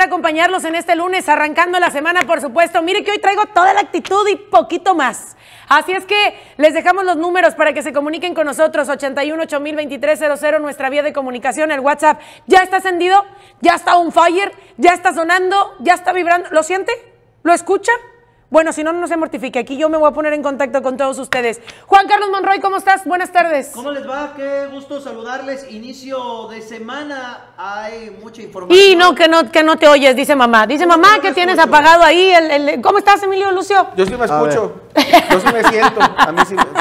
acompañarlos en este lunes, arrancando la semana, por supuesto. Mire que hoy traigo toda la actitud y poquito más. Así es que les dejamos los números para que se comuniquen con nosotros. 81 8000 nuestra vía de comunicación, el WhatsApp. ¿Ya está encendido? ¿Ya está on fire? ¿Ya está sonando? ¿Ya está vibrando? ¿Lo siente? ¿Lo escucha? Bueno, si no, no se mortifique. Aquí yo me voy a poner en contacto con todos ustedes. Juan Carlos Monroy, ¿cómo estás? Buenas tardes. ¿Cómo les va? Qué gusto saludarles. Inicio de semana. Hay mucha información. Y no, que no, que no te oyes, dice mamá. Dice mamá que tienes apagado ahí. el, ¿Cómo estás, Emilio Lucio? Yo sí me escucho. Yo sí me siento. A mí sí me...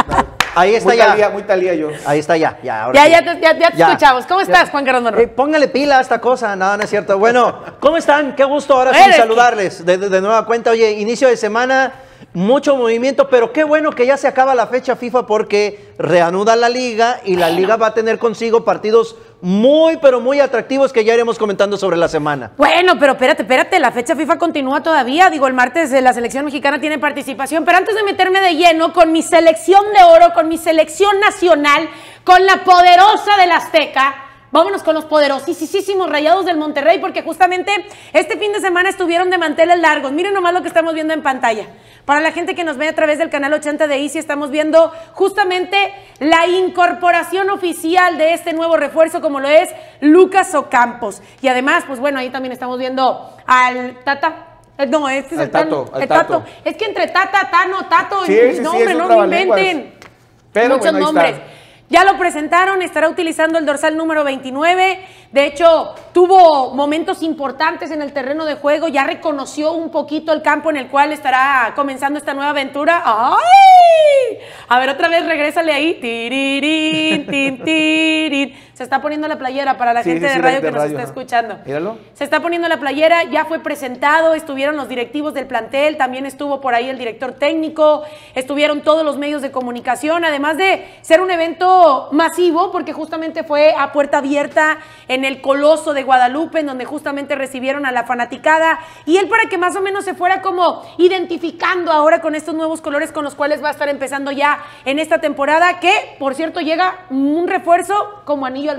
Ahí está muy ya. Talía, muy talía yo. Ahí está ya. Ya, ahora ya, ya, te, ya, te escuchamos. ¿Cómo estás, Juan Carlos eh, póngale pila a esta cosa. Nada, no, es cierto. Bueno, ¿cómo están? Qué gusto ahora saludarles de nueva cuenta. Oye, inicio de semana mucho movimiento, pero qué bueno que ya se acaba la fecha FIFA porque reanuda la liga y la liga va a tener consigo partidos muy, pero muy atractivos que ya iremos comentando sobre la semana. Bueno, pero espérate, espérate, la fecha FIFA continúa todavía. Digo, el martes la selección mexicana tiene participación, pero antes de meterme de lleno con mi selección de oro, con mi selección nacional, con la poderosa de la Azteca. Vámonos con los poderosísimos rayados del Monterrey, porque justamente este fin de semana estuvieron de manteles largos. Miren nomás lo que estamos viendo en pantalla. Para la gente que nos ve a través del canal 80 de Easy, estamos viendo justamente la incorporación oficial de este nuevo refuerzo, como lo es Lucas Ocampos. Y además, pues bueno, ahí también estamos viendo al Tata eh, no, este es el tato, tato. Es que entre Tata, Tano, Tato, sí, no, no me inventen. Muchos nombres. Ya lo presentaron, estará utilizando el dorsal número 29. De hecho, tuvo momentos importantes en el terreno de juego, ya reconoció un poquito el campo en el cual estará comenzando esta nueva aventura. ¡Ay! A ver, otra vez regrésale ahí. tin, se está poniendo la playera para la gente de radio que nos está escuchando. Míralo. Se está poniendo la playera, ya fue presentado, estuvieron los directivos del plantel, también estuvo por ahí el director técnico, estuvieron todos los medios de comunicación, además de ser un evento masivo, porque justamente fue a puerta abierta en el Coloso de Guadalupe, en donde justamente recibieron a la fanaticada, y él para que más o menos se fuera como identificando ahora con estos nuevos colores con los cuales va a estar empezando ya en esta temporada, que por cierto llega un refuerzo como anillo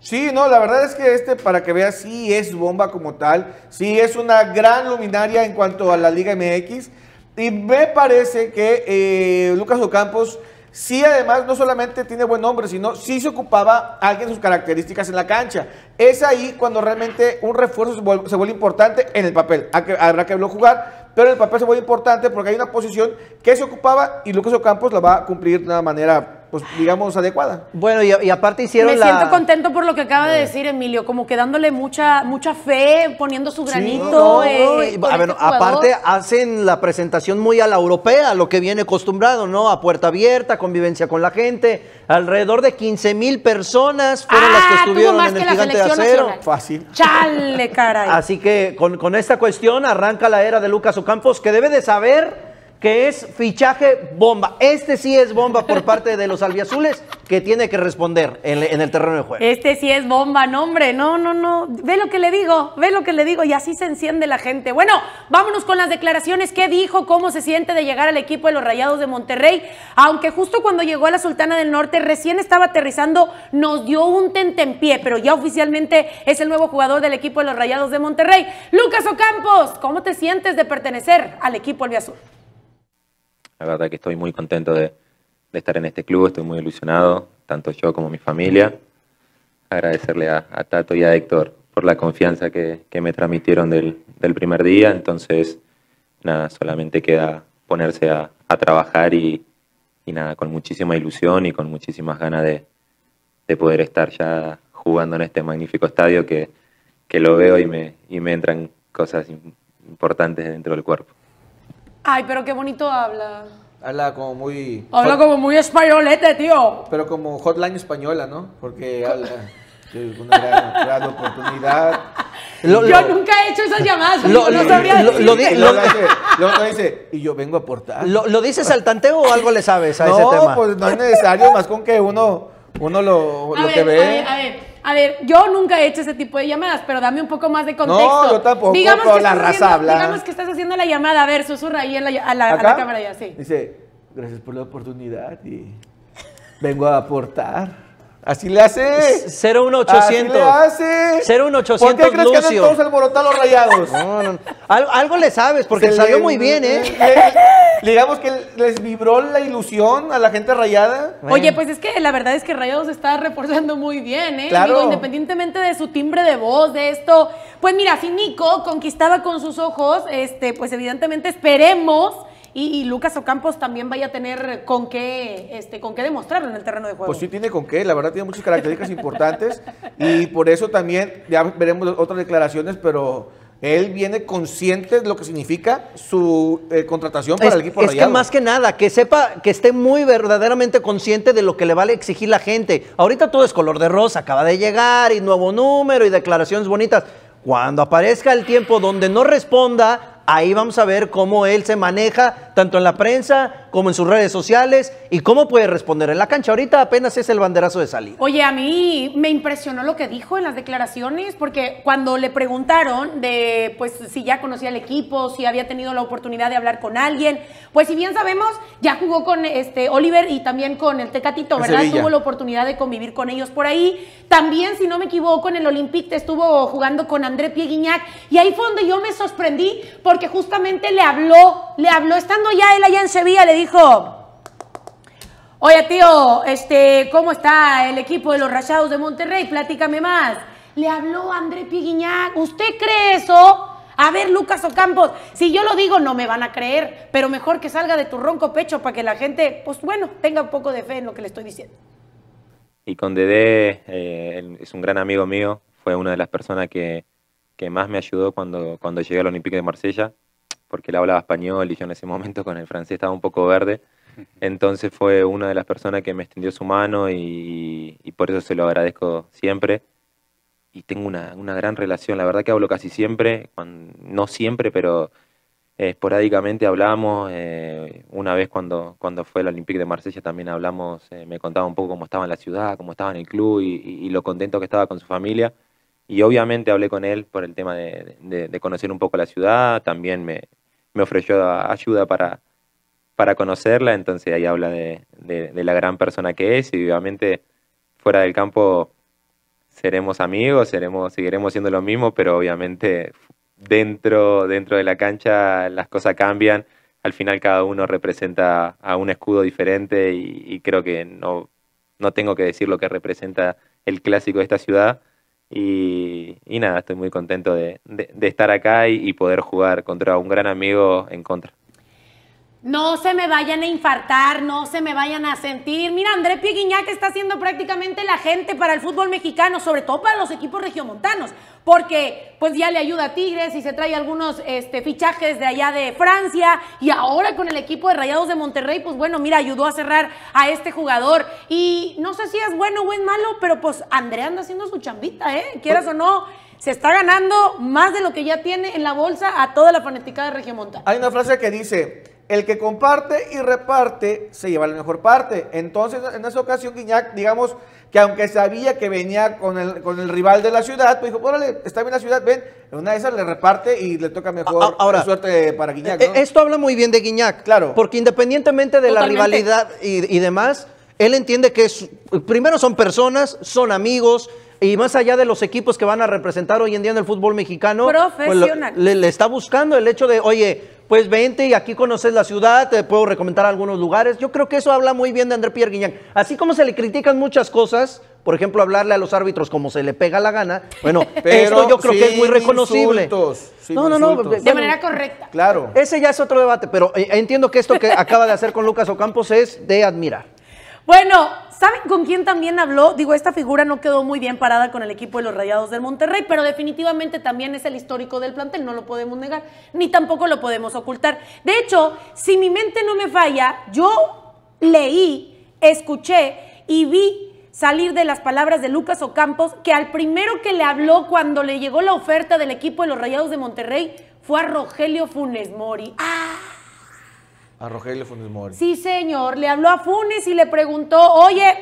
Sí, no, la verdad es que este, para que veas, sí es bomba como tal, sí es una gran luminaria en cuanto a la Liga MX. Y me parece que eh, Lucas Ocampos sí además no solamente tiene buen nombre, sino sí se ocupaba alguien de sus características en la cancha. Es ahí cuando realmente un refuerzo se vuelve, importante en el papel. Habrá que verlo jugar, pero en el papel se vuelve importante porque hay una posición que se ocupaba y Lucas Ocampos la va a cumplir de una manera pues digamos, adecuada. Bueno, y, aparte hicieron Me siento contento por lo que acaba de eh. decir Emilio, como que dándole mucha, mucha fe, poniendo su granito. Eh, este aparte hacen la presentación muy a la europea, lo que viene acostumbrado, ¿no? A puerta abierta, convivencia con la gente. Alrededor de 15 mil personas fueron las que ah, estuvieron en el la gigante de acero. Nacional. Fácil. Chale, caray. Así que con, con esta cuestión arranca la era de Lucas Ocampos, que debe de saber que es fichaje bomba. Este sí es bomba por parte de los albiazules que tiene que responder en, el terreno de juego. Este sí es bomba, no hombre, no, no, no. Ve lo que le digo, ve lo que le digo y así se enciende la gente. Bueno, vámonos con las declaraciones. ¿Qué dijo? ¿Cómo se siente de llegar al equipo de los Rayados de Monterrey? Aunque justo cuando llegó a la Sultana del Norte recién estaba aterrizando, nos dio un tentempié, pero ya oficialmente es el nuevo jugador del equipo de los Rayados de Monterrey. Lucas Ocampos, ¿cómo te sientes de pertenecer al equipo albiazul? La verdad que estoy muy contento de, estar en este club, estoy muy ilusionado, tanto yo como mi familia. Agradecerle a, Tato y a Héctor por la confianza que, me transmitieron del, primer día. Entonces, nada, solamente queda ponerse a, trabajar y, nada, con muchísima ilusión y con muchísimas ganas de, poder estar ya jugando en este magnífico estadio que, lo veo y me, y me entran cosas importantes dentro del cuerpo. Ay, pero qué bonito habla. Habla como muy... Habla como muy españolete, tío. Pero como hotline española, ¿no? Porque habla... una gran, oportunidad. yo nunca he hecho esas llamadas. Lo, no sabría lo, lo, dice, y yo vengo a aportar. ¿Lo, dices al tanteo o algo le sabes a no, ese tema? No, pues no es necesario, más con que uno, uno lo, lo que ve. A ver, a ver. A ver, yo nunca he hecho ese tipo de llamadas, pero dame un poco más de contexto. No, yo tampoco, digamos que la raza habla. Digamos que estás haciendo la llamada, a ver, susurra ahí a la, a la cámara ya, sí. Dice, gracias por la oportunidad y vengo a aportar. Así le hace. 01800. Así le hace. 01800 ¿Por qué crees que que todos alborotados rayados? No, no, algo le sabes, porque salió muy bien, ¿eh? digamos que les vibró la ilusión a la gente rayada. Oye, pues es que la verdad es que Rayados está reportando muy bien, ¿eh? independientemente de su timbre de voz, de esto. Pues mira, si Nico conquistaba con sus ojos, este, pues evidentemente esperemos y Lucas Ocampos también vaya a tener con qué, este, con qué demostrarlo en el terreno de juego. Pues sí tiene con qué, la verdad tiene muchas características importantes y por eso también ya veremos otras declaraciones, pero... Él viene consciente de lo que significa su eh, contratación para el equipo rayado. Es que más que nada, que sepa, que esté muy verdaderamente consciente de lo que le vale exigir la gente. Ahorita todo es color de rosa, acaba de llegar y nuevo número y declaraciones bonitas. Cuando aparezca el tiempo donde no responda, ahí vamos a ver cómo él se maneja tanto en la prensa como en sus redes sociales y cómo puede responder en la cancha. Ahorita apenas es el banderazo de salida. Oye, a mí me impresionó lo que dijo en las declaraciones, porque cuando le preguntaron de pues si ya conocía el equipo, si había tenido la oportunidad de hablar con alguien, pues si bien sabemos, ya jugó con este Oliver y también con el Tecatito, ¿verdad? Tuvo la oportunidad de convivir con ellos por ahí. También, si no me equivoco, en el Olympic estuvo jugando con André Pieguiñac y ahí fue donde yo me sorprendí porque justamente le habló, le habló estando ya él allá en Sevilla, le dijo hijo. Oye, tío, este, ¿cómo está el equipo de los Rayados de Monterrey? Platícame más. Le habló André Piguiñac. ¿Usted cree eso? A ver, Lucas Ocampos, si yo lo digo no me van a creer, pero mejor que salga de tu ronco pecho para que la gente, pues bueno, tenga un poco de fe en lo que le estoy diciendo. Y con Dedé, eh, es un gran amigo mío, fue una de las personas que, más me ayudó cuando, cuando llegué al Olympique de Marsella porque él hablaba español y yo en ese momento con el francés estaba un poco verde. Entonces fue una de las personas que me extendió su mano y, por eso se lo agradezco siempre. Y tengo una, una gran relación, la verdad que hablo casi siempre, no siempre, pero esporádicamente hablamos. Eh, una vez cuando, cuando fue el Olympique de Marsella también hablamos, eh, me contaba un poco cómo estaba en la ciudad, cómo estaba en el club y, lo contento que estaba con su familia. Y obviamente hablé con él por el tema de, de conocer un poco la ciudad, también me, me ofreció ayuda para, conocerla, entonces ahí habla de, la gran persona que es y obviamente fuera del campo seremos amigos, seremos, seguiremos siendo lo mismo, pero obviamente dentro, dentro de la cancha las cosas cambian, al final cada uno representa a un escudo diferente y, creo que no tengo que decir lo que representa el clásico de esta ciudad, y, nada, estoy muy contento de, estar acá y poder jugar contra un gran amigo en contra. No se me vayan a infartar, no se me vayan a sentir. Mira, André que está haciendo prácticamente la gente para el fútbol mexicano, sobre todo para los equipos regiomontanos, porque pues ya le ayuda a Tigres y se trae algunos este, fichajes de allá de Francia y ahora con el equipo de Rayados de Monterrey, pues bueno, mira, ayudó a cerrar a este jugador. Y no sé si es bueno o es malo, pero pues André anda haciendo su chambita, ¿eh? Quieras o no, se está ganando más de lo que ya tiene en la bolsa a toda la fanática de regiomontana. Hay una frase que dice el que comparte y reparte se lleva la mejor parte. Entonces, en esa ocasión, Guiñac, digamos que aunque sabía que venía con el, con el rival de la ciudad, pues dijo, órale, está bien la ciudad, ven, una de esas le reparte y le toca mejor Ahora, eh, suerte para Guiñac. Eh, esto habla muy bien de Guiñac, claro. Porque independientemente de la rivalidad y, demás, él entiende que primero son personas, son amigos, y más allá de los equipos que van a representar hoy en día en el fútbol mexicano, pues le, está buscando el hecho de, oye, pues vente y aquí conoces la ciudad, te puedo recomendar algunos lugares. Yo creo que eso habla muy bien de André Pierre Guiñán. Así como se le critican muchas cosas, por ejemplo, hablarle a los árbitros como se le pega la gana. Bueno, pero esto yo creo que es muy reconocible. no, no, no, De manera correcta. Claro. Ese ya es otro debate, pero eh, entiendo que esto que acaba de hacer con Lucas Ocampos es de admirar. Bueno, ¿saben con quién también habló? Digo, esta figura no quedó muy bien parada con el equipo de los Rayados del Monterrey, pero definitivamente también es el histórico del plantel, no lo podemos negar, ni tampoco lo podemos ocultar. De hecho, si mi mente no me falla, yo leí, escuché y vi salir de las palabras de Lucas Ocampos, que al primero que le habló cuando le llegó la oferta del equipo de los Rayados de Monterrey fue a Rogelio Funes Mori. ¡Ah! A Rogelio Funes Mori. Sí, señor. Le habló a Funes y le preguntó, oye,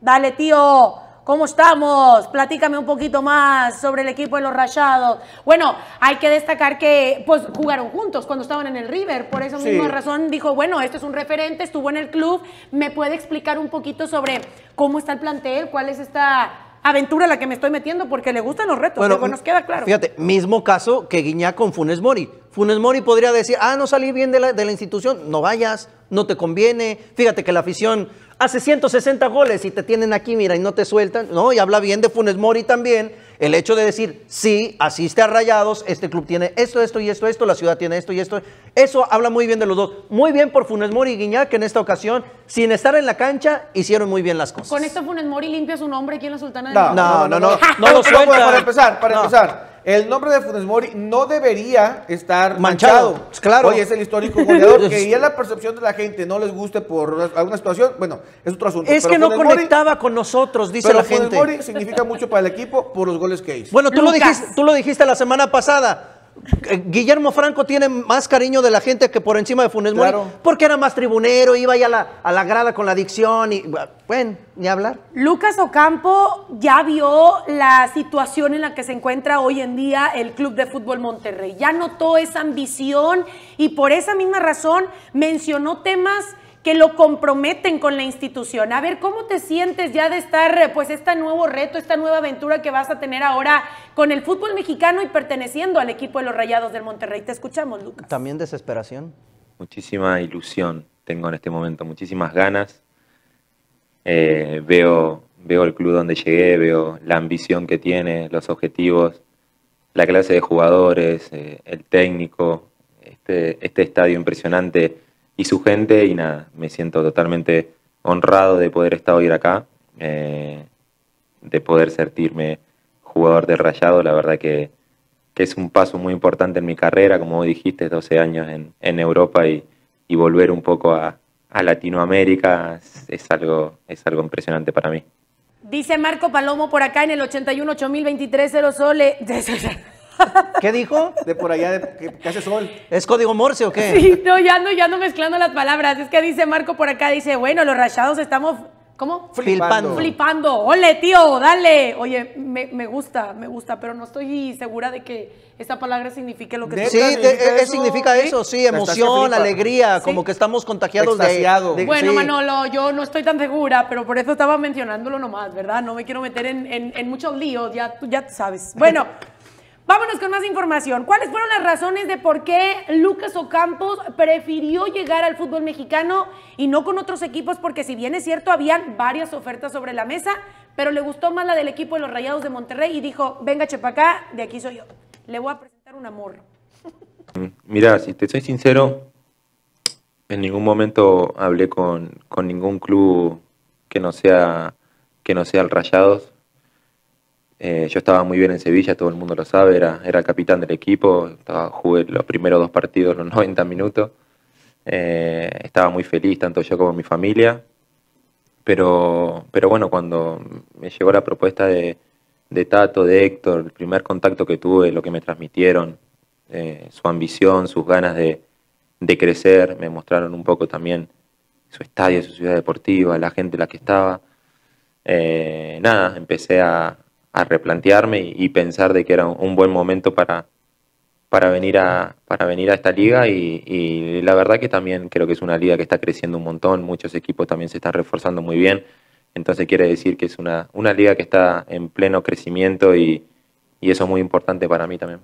dale, tío, ¿Cómo estamos? Platícame un poquito más sobre el equipo de los Rayados. Bueno, hay que destacar que pues jugaron juntos cuando estaban en el River, por esa misma razón dijo, bueno, este es un referente, estuvo en el club, me puede explicar un poquito sobre cómo está el plantel, cuál es esta aventura la que me estoy metiendo porque le gustan los retos. Bueno, nos queda claro. Fíjate, mismo caso que Guiñá con Funes Mori. Funes Mori podría decir, ah, no salí bien de la, de la institución, no vayas, no te conviene. Fíjate que la afición hace 160 goles y te tienen aquí, mira, y no te sueltan. No, y habla bien de Funes Mori también. El hecho de decir, sí, asiste a Rayados, este club tiene esto, esto y esto, esto, la ciudad tiene esto y esto. Eso habla muy bien de los dos. Muy bien por Funes Mori y Guiñac, que en esta ocasión, sin estar en la cancha, hicieron muy bien las cosas. Con esto Funes Mori limpia su nombre aquí en la Sultana de No, no, no, no, no, lo suelta. Para empezar, para empezar. El nombre de Funes Mori no debería estar manchado. Pues claro. Oye, es el histórico goleador que ya la percepción de la gente no les guste por alguna situación. Bueno, es otro asunto. Es que no conectaba con nosotros, dice pero la Funes Mori significa mucho para el equipo por los goles que hizo. Bueno, tú lo dijiste, tú lo dijiste la semana pasada. Eh, Guillermo Franco tiene más cariño de la gente que por encima de Funes Mori, porque era más tribunero, iba ya a la, grada con la adicción, y bueno, ni hablar. Lucas Ocampo ya vio la situación en la que se encuentra hoy en día el Club de Fútbol Monterrey, ya notó esa ambición y por esa misma razón mencionó temas que lo comprometen con la institución. A ver, ¿cómo te sientes ya de estar, eh, pues, este nuevo reto, esta nueva aventura que vas a tener ahora con el fútbol mexicano y perteneciendo al equipo de los Rayados del Monterrey? Te escuchamos, Lucas. También desesperación. Muchísima ilusión tengo en este momento, muchísimas ganas. Eh, veo, veo el club donde llegué, veo la ambición que tiene, los objetivos, la clase de jugadores, eh, el técnico, este, este estadio impresionante y su gente y nada, me siento totalmente honrado de poder estar hoy acá, eh, de poder sentirme jugador de rayado, la verdad que, es un paso muy importante en mi carrera, como dijiste, 12 años en, Europa y, volver un poco a, Latinoamérica es, algo, es algo impresionante para mí. Dice Marco Palomo por acá en el 81 8023 0 Sole. ¿Qué dijo? De por allá, de, que, hace sol. ¿Es código Morse o qué? Sí, no, ya ando, ya ando mezclando las palabras. Es que dice Marco por acá, dice, bueno, los rachados estamos ¿Cómo? Flipando. Flipando. Ole, tío, dale. Oye, me, gusta, me gusta, pero no estoy segura de que esa palabra signifique lo que de, Sí, eh, eh, significa, eso. significa eso, sí, emoción, alegría, como que estamos contagiados de, Bueno, Manolo, yo no estoy tan segura, pero por eso estaba mencionándolo nomás, ¿verdad? No me quiero meter en, en, muchos líos, ya, ya sabes. Bueno. Vámonos con más información. ¿Cuáles fueron las razones de por qué Lucas Ocampos prefirió llegar al fútbol mexicano y no con otros equipos? Porque si bien es cierto, habían varias ofertas sobre la mesa, pero le gustó más la del equipo de los Rayados de Monterrey y dijo, venga Chepacá, de aquí soy yo. Le voy a presentar un amor. Mm, mira, si te soy sincero, en ningún momento hablé con, ningún club que no sea que no sea el Rayados. Eh, yo estaba muy bien en Sevilla, todo el mundo lo sabe, era, era capitán del equipo, estaba, jugué los primeros dos partidos, los 90 minutos. Eh, estaba muy feliz, tanto yo como mi familia. Pero, pero bueno, cuando me llegó la propuesta de, de Tato, de Héctor, el primer contacto que tuve, lo que me transmitieron, eh, su ambición, sus ganas de, de crecer, me mostraron un poco también su estadio, su ciudad deportiva, la gente en la que estaba. nada, empecé a, a replantearme y, pensar de que era un buen momento para, para, venir, a, para venir a esta liga y, la verdad que también creo que es una liga que está creciendo un montón, muchos equipos también se están reforzando muy bien, entonces quiere decir que es una, una liga que está en pleno crecimiento y, y eso es muy importante para mí también.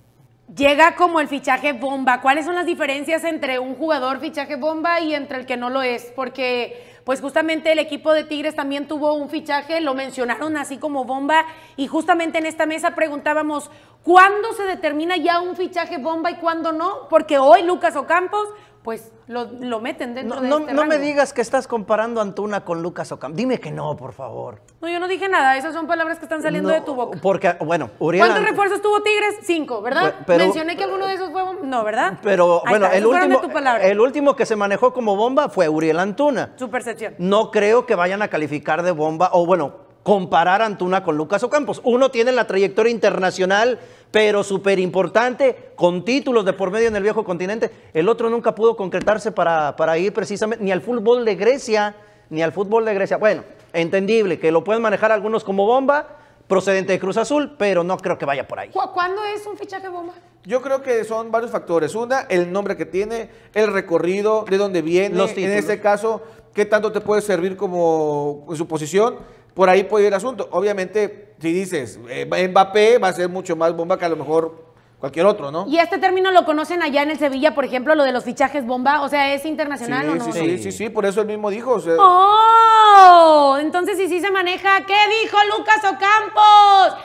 Llega como el fichaje bomba. ¿Cuáles son las diferencias entre un jugador fichaje bomba y entre el que no lo es? Porque pues justamente el equipo de Tigres también tuvo un fichaje, lo mencionaron así como bomba y justamente en esta mesa preguntábamos, ¿cuándo se determina ya un fichaje bomba y cuándo no? Porque hoy Lucas Ocampos pues lo, meten dentro de no, este No me digas que estás comparando Antuna con Lucas Ocam. Dime que no, por favor. No, yo no dije nada. Esas son palabras que están saliendo de tu boca. Porque, bueno, Uriel... ¿Cuántos refuerzos tuvo Tigres? Cinco, ¿verdad? Mencioné que alguno de esos fue... No, ¿verdad? Pero, bueno, el, último, el último que se manejó como bomba fue Uriel Antuna. Su percepción. No creo que vayan a calificar de bomba, o bueno, comparar Antuna con Lucas Ocampos. Uno tiene la trayectoria internacional, pero súper importante, con títulos de por medio en el viejo continente. El otro nunca pudo concretarse para, ir precisamente ni al fútbol de Grecia, ni al fútbol de Grecia. Bueno, entendible, que lo pueden manejar algunos como bomba, procedente de Cruz Azul, pero no creo que vaya por ahí. ¿Cuándo es un fichaje bomba? Yo creo que son varios factores. Una, el nombre que tiene, el recorrido, de dónde viene, en este caso, qué tanto te puede servir como en su posición por ahí puede ir el asunto. Obviamente, si dices eh, Mbappé, va a ser mucho más bomba que a lo mejor cualquier otro, ¿no? Y este término lo conocen allá en el Sevilla, por ejemplo, lo de los fichajes bomba, o sea, es internacional o no? Sí, sí, sí, sí, por eso él mismo dijo. ¡Oh! Entonces, si sí se maneja, ¿qué dijo Lucas Ocampos?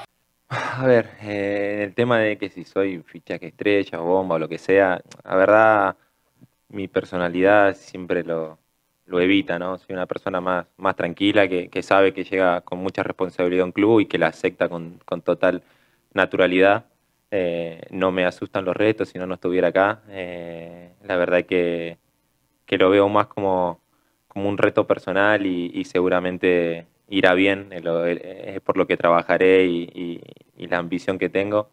A ver, eh, el tema de que si soy fichaje estrecha o bomba o lo que sea, la verdad, mi personalidad siempre lo, lo evita, ¿no? Soy una persona más, más tranquila, que, sabe que llega con mucha responsabilidad a un club y que la acepta con, total naturalidad. Eh, no me asustan los retos, si no, no estuviera acá. Eh, la verdad que, que, lo veo más como, como un reto personal y, seguramente irá bien, eh, es por lo que trabajaré y la ambición que tengo.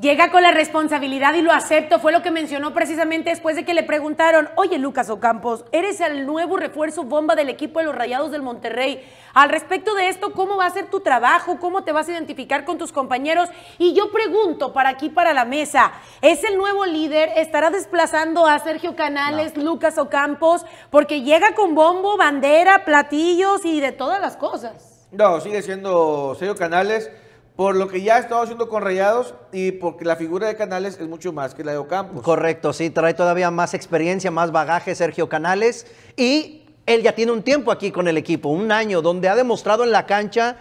Llega con la responsabilidad y lo acepto, fue lo que mencionó precisamente después de que le preguntaron, oye Lucas Ocampos, eres el nuevo refuerzo bomba del equipo de los Rayados del Monterrey. Al respecto de esto, ¿cómo va a ser tu trabajo? ¿Cómo te vas a identificar con tus compañeros? Y yo pregunto para aquí, para la mesa, ¿es el nuevo líder? ¿Estará desplazando a Sergio Canales, Lucas Ocampos? Porque llega con bombo, bandera, platillos y de todas las cosas. No, sigue siendo Sergio Canales por lo que ya ha estado haciendo con Rayados y porque la figura de Canales es mucho más que la de Ocampos. Correcto, sí, trae todavía más experiencia, más bagaje Sergio Canales y él ya tiene un tiempo aquí con el equipo, un año donde ha demostrado en la cancha,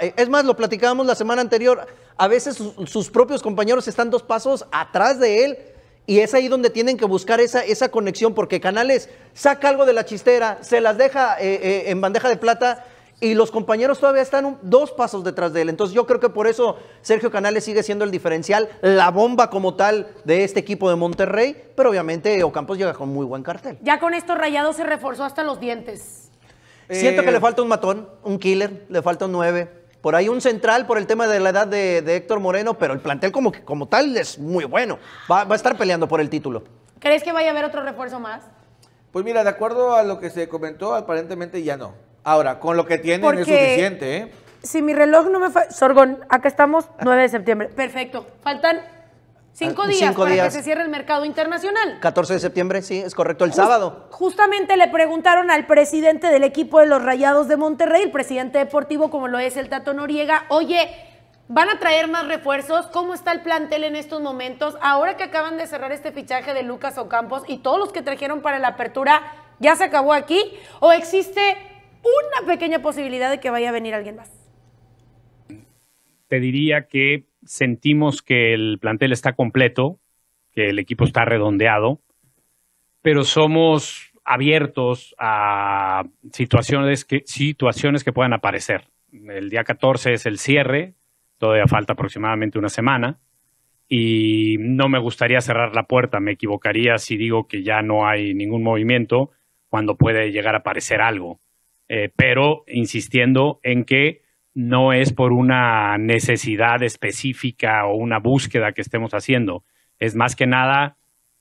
eh, es más, lo platicábamos la semana anterior, a veces sus, propios compañeros están dos pasos atrás de él. Y es ahí donde tienen que buscar esa, esa conexión, porque Canales saca algo de la chistera, se las deja eh, eh, en bandeja de plata y los compañeros todavía están dos pasos detrás de él. Entonces yo creo que por eso Sergio Canales sigue siendo el diferencial, la bomba como tal de este equipo de Monterrey, pero obviamente Ocampos llega con muy buen cartel. Ya con estos rayados se reforzó hasta los dientes. Siento que le eh, falta un matón, un killer, le falta un nueve. Por ahí un central por el tema de la edad de, Héctor Moreno, pero el plantel como, como tal es muy bueno. Va, va a estar peleando por el título. ¿Crees que vaya a haber otro refuerzo más? Pues mira, de acuerdo a lo que se comentó, aparentemente ya no. Ahora, con lo que tienen es suficiente, ¿eh? Si mi reloj no me falta... Sorgón, acá estamos, 9 ah. de septiembre. Perfecto. Faltan Cinco ah, días para que se cierre el mercado internacional. 14 de septiembre, sí, es correcto, el sábado. Justamente le preguntaron al presidente del equipo de los Rayados de Monterrey, el presidente deportivo como lo es el Tato Noriega, oye, ¿van a traer más refuerzos? ¿Cómo está el plantel en estos momentos? Ahora que acaban de cerrar este fichaje de Lucas Ocampos y todos los que trajeron para la apertura, ¿ya se acabó aquí? ¿O existe una pequeña posibilidad de que vaya a venir alguien más? Te diría que sentimos que el plantel está completo, que el equipo está redondeado, pero somos abiertos a situaciones que, situaciones que puedan aparecer. El día 14 es el cierre, todavía falta aproximadamente una semana y no me gustaría cerrar la puerta, me equivocaría si digo que ya no hay ningún movimiento cuando puede llegar a aparecer algo. Eh, pero insistiendo en que no es por una necesidad específica o una búsqueda que estemos haciendo, es más que nada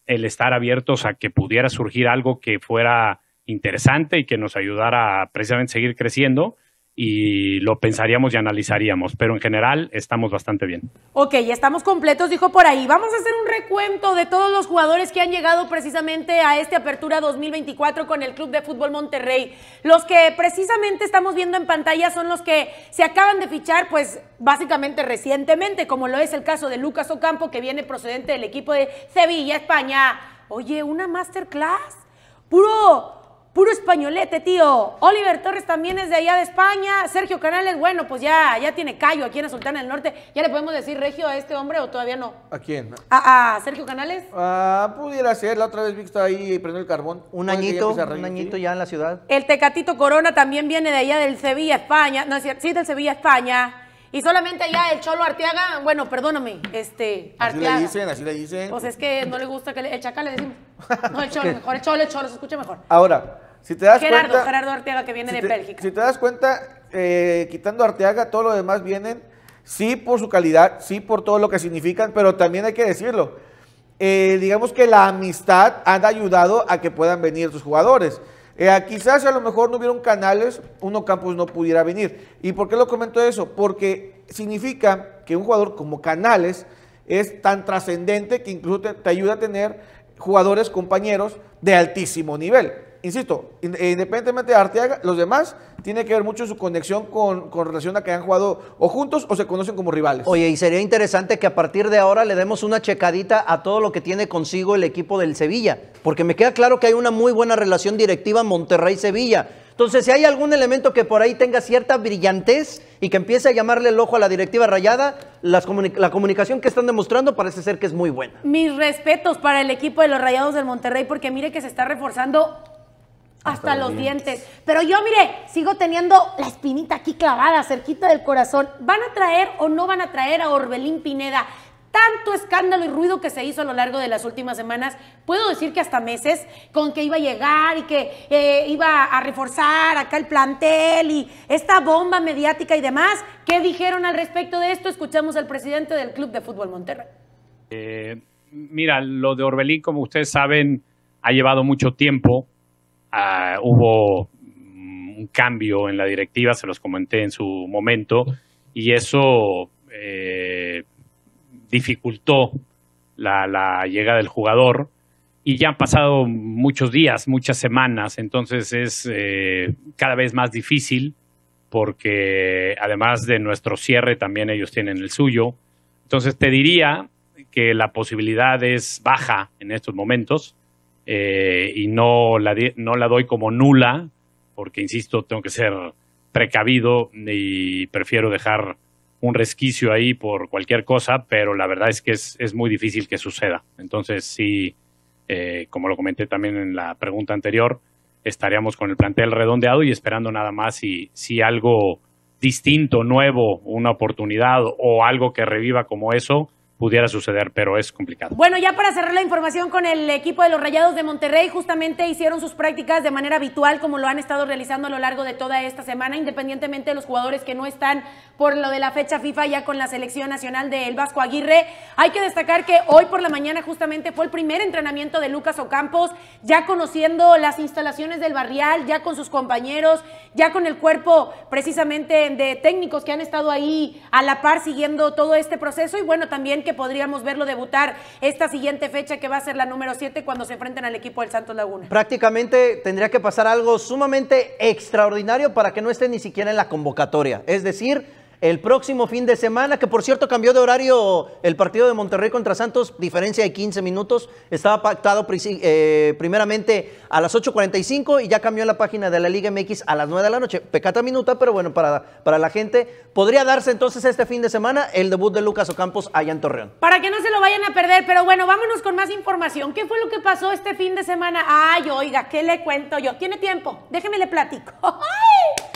el estar abiertos a que pudiera surgir algo que fuera interesante y que nos ayudara a precisamente seguir creciendo y lo pensaríamos y analizaríamos, pero en general estamos bastante bien. Ok, estamos completos, dijo por ahí. Vamos a hacer un recuento de todos los jugadores que han llegado precisamente a esta apertura 2024 con el Club de Fútbol Monterrey. Los que precisamente estamos viendo en pantalla son los que se acaban de fichar, pues básicamente recientemente, como lo es el caso de Lucas Ocampo, que viene procedente del equipo de Sevilla, España. Oye, una masterclass. Puro Puro españolete, tío. Oliver Torres también es de allá de España. Sergio Canales, bueno, pues ya, ya tiene callo aquí en la Sultana del Norte. ¿Ya le podemos decir regio a este hombre o todavía no? ¿A quién? ¿A, Sergio Canales? Ah, pudiera ser. La otra vez vi que estaba ahí y el carbón. Un añito, un añito ya en la ciudad. El Tecatito Corona también viene de allá del Sevilla, España. No, sí, del Sevilla, España. Y solamente allá el Cholo Arteaga, bueno, perdóname, este, Arteaga. Así le dicen, así le dicen. Pues es que no le gusta que le, el chacal le decimos. No, el Cholo, mejor el Cholo, el Cholo, se escucha mejor. Ahora, si te das Gerardo, cuenta, Arteaga que viene de Bélgica. Si te das cuenta, eh, quitando a Arteaga, todos los demás vienen, sí por su calidad, sí por todo lo que significan, pero también hay que decirlo. Eh, digamos que la amistad ha ayudado a que puedan venir sus jugadores. Eh, quizás si a lo mejor no hubieron canales, uno Campos no pudiera venir. ¿Y por qué lo comento eso? Porque significa que un jugador como Canales es tan trascendente que incluso te ayuda a tener jugadores, compañeros de altísimo nivel insisto, eh, independientemente de Arteaga, los demás tiene que ver mucho su conexión con, relación a que han jugado o juntos o se conocen como rivales. Oye, y sería interesante que a partir de ahora le demos una checadita a todo lo que tiene consigo el equipo del Sevilla, porque me queda claro que hay una muy buena relación directiva Monterrey-Sevilla. Entonces, si hay algún elemento que por ahí tenga cierta brillantez y que empiece a llamarle el ojo a la directiva rayada, la comunicación que están demostrando parece ser que es muy buena. Mis respetos para el equipo de los Rayados del Monterrey, porque mire que se está reforzando hasta, los dientes. Pero yo, mire, sigo teniendo la espinita aquí clavada, cerquita del corazón. ¿Van a traer o no van a traer a Orbelín Pineda? tanto escándalo y ruido que se hizo a lo largo de las últimas semanas, puedo decir que hasta meses, con que iba a llegar y que eh, iba a reforzar acá el plantel y esta bomba mediática y demás. ¿Qué dijeron al respecto de esto? Escuchamos al presidente del Club de Fútbol Monterrey. Eh, mira, lo de Orbelín, como ustedes saben, ha llevado mucho tiempo. Ah, hubo mm, un cambio en la directiva, se los comenté en su momento, y eso eh, dificultó la, la, llegada del jugador. Y ya han pasado muchos días, muchas semanas, entonces es eh, cada vez más difícil porque además de nuestro cierre también ellos tienen el suyo. Entonces te diría que la posibilidad es baja en estos momentos, eh, y no la, no la doy como nula, porque, insisto, tengo que ser precavido y prefiero dejar un resquicio ahí por cualquier cosa, pero la verdad es que es, es muy difícil que suceda. Entonces, sí, eh, como lo comenté también en la pregunta anterior, estaríamos con el plantel redondeado y esperando nada más si, si algo distinto, nuevo, una oportunidad o algo que reviva como eso, pudiera suceder, pero es complicado. Bueno, ya para cerrar la información con el equipo de los Rayados de Monterrey, justamente hicieron sus prácticas de manera habitual, como lo han estado realizando a lo largo de toda esta semana, independientemente de los jugadores que no están por lo de la fecha FIFA ya con la selección nacional del Vasco Aguirre. Hay que destacar que hoy por la mañana justamente fue el primer entrenamiento de Lucas Ocampos, ya conociendo las instalaciones del barrial, ya con sus compañeros, ya con el cuerpo precisamente de técnicos que han estado ahí a la par siguiendo todo este proceso y bueno, también que podríamos verlo debutar esta siguiente fecha que va a ser la número 7 cuando se enfrenten al equipo del Santos Laguna. Prácticamente tendría que pasar algo sumamente extraordinario para que no esté ni siquiera en la convocatoria. Es decir, el próximo fin de semana, que por cierto cambió de horario el partido de Monterrey contra Santos, diferencia de 15 minutos, estaba pactado eh, primeramente a las 8.45 y ya cambió la página de la Liga MX a las 9 de la noche. Pecata minuta, pero bueno, para, para la gente. Podría darse entonces este fin de semana el debut de Lucas Ocampos allá en Torreón. Para que no se lo vayan a perder, pero bueno, vámonos con más información. ¿Qué fue lo que pasó este fin de semana? Ay, oiga, ¿qué le cuento yo? ¿Tiene tiempo? Déjeme le platico. ¡Ay!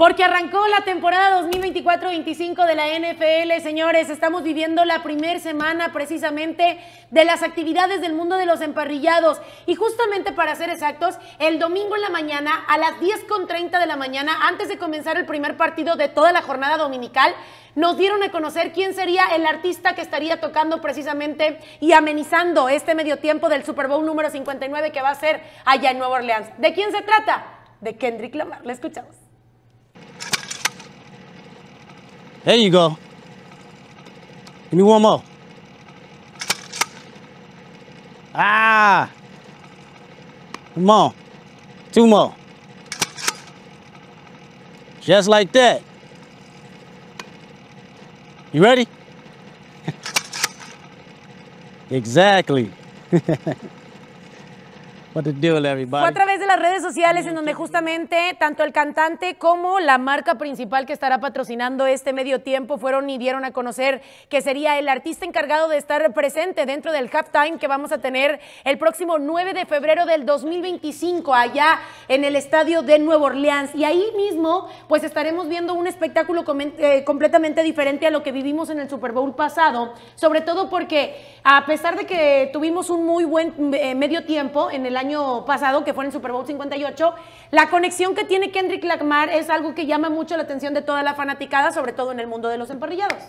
Porque arrancó la temporada 2024-25 de la NFL, señores. Estamos viviendo la primera semana precisamente de las actividades del mundo de los emparrillados. Y justamente para ser exactos, el domingo en la mañana, a las 10.30 de la mañana, antes de comenzar el primer partido de toda la jornada dominical, nos dieron a conocer quién sería el artista que estaría tocando precisamente y amenizando este medio tiempo del Super Bowl número 59 que va a ser allá en Nueva Orleans. ¿De quién se trata? De Kendrick Lamar. Le escuchamos. There you go. Give me one more. Ah! Come on. Two more. Just like that. You ready? exactly. what the deal, everybody? las redes sociales en donde justamente tanto el cantante como la marca principal que estará patrocinando este medio tiempo fueron y dieron a conocer que sería el artista encargado de estar presente dentro del halftime que vamos a tener el próximo 9 de febrero del 2025 allá en el estadio de Nueva Orleans. Y ahí mismo pues estaremos viendo un espectáculo eh, completamente diferente a lo que vivimos en el Super Bowl pasado, sobre todo porque a pesar de que tuvimos un muy buen eh, medio tiempo en el año pasado que fue en el Super Bowl, 58. La conexión que tiene Kendrick Lamar es algo que llama mucho la atención de toda la fanaticada, sobre todo en el mundo de los emparrillados.